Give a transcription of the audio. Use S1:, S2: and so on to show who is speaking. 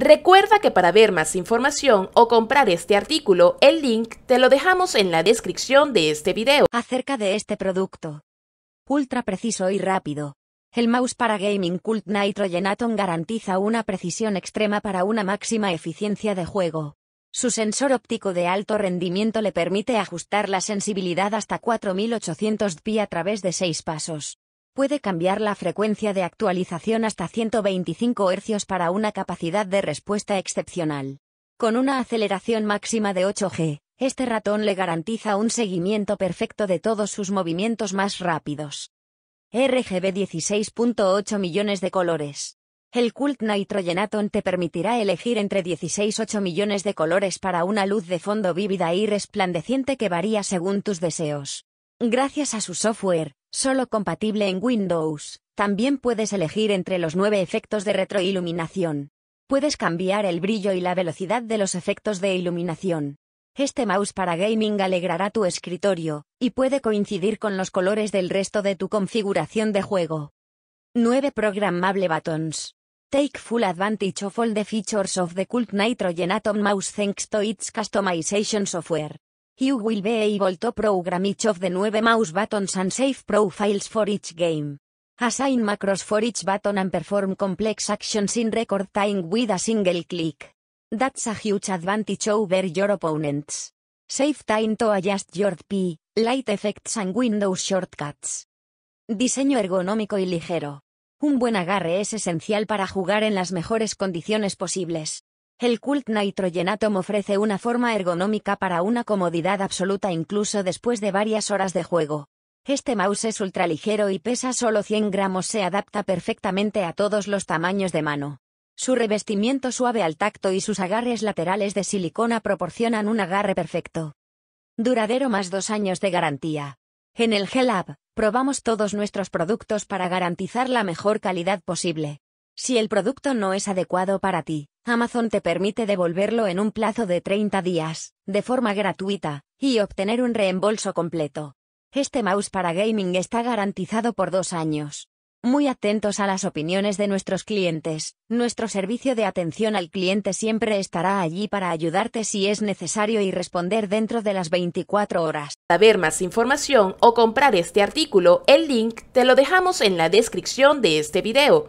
S1: Recuerda que para ver más información o comprar este artículo, el link te lo dejamos en la descripción de este video. Acerca de este producto. Ultra preciso y rápido. El mouse para gaming Cult Nitro Atom garantiza una precisión extrema para una máxima eficiencia de juego. Su sensor óptico de alto rendimiento le permite ajustar la sensibilidad hasta 4800 pi a través de 6 pasos puede cambiar la frecuencia de actualización hasta 125 Hz para una capacidad de respuesta excepcional. Con una aceleración máxima de 8G, este ratón le garantiza un seguimiento perfecto de todos sus movimientos más rápidos. RGB 16.8 millones de colores. El Cult Nitrogenaton te permitirá elegir entre 16-8 millones de colores para una luz de fondo vívida y resplandeciente que varía según tus deseos. Gracias a su software, Solo compatible en Windows, también puedes elegir entre los nueve efectos de retroiluminación. Puedes cambiar el brillo y la velocidad de los efectos de iluminación. Este mouse para gaming alegrará tu escritorio, y puede coincidir con los colores del resto de tu configuración de juego. 9 Programable Buttons. Take full advantage of all the features of the Cult Nitrogen Atom Mouse thanks to its customization software. You will be able to program each of the 9 mouse buttons and save profiles for each game. Assign macros for each button and perform complex actions in record time with a single click. That's a huge advantage over your opponents. Save time to adjust your P, light effects and Windows shortcuts. Diseño ergonómico y ligero. Un buen agarre es esencial para jugar en las mejores condiciones posibles. El Cult Nitrogen Atom ofrece una forma ergonómica para una comodidad absoluta incluso después de varias horas de juego. Este mouse es ultraligero y pesa solo 100 gramos, se adapta perfectamente a todos los tamaños de mano. Su revestimiento suave al tacto y sus agarres laterales de silicona proporcionan un agarre perfecto. Duradero más dos años de garantía. En el Gelab, probamos todos nuestros productos para garantizar la mejor calidad posible. Si el producto no es adecuado para ti, Amazon te permite devolverlo en un plazo de 30 días, de forma gratuita, y obtener un reembolso completo. Este mouse para gaming está garantizado por dos años. Muy atentos a las opiniones de nuestros clientes, nuestro servicio de atención al cliente siempre estará allí para ayudarte si es necesario y responder dentro de las 24 horas. Para ver más información o comprar este artículo, el link te lo dejamos en la descripción de este video.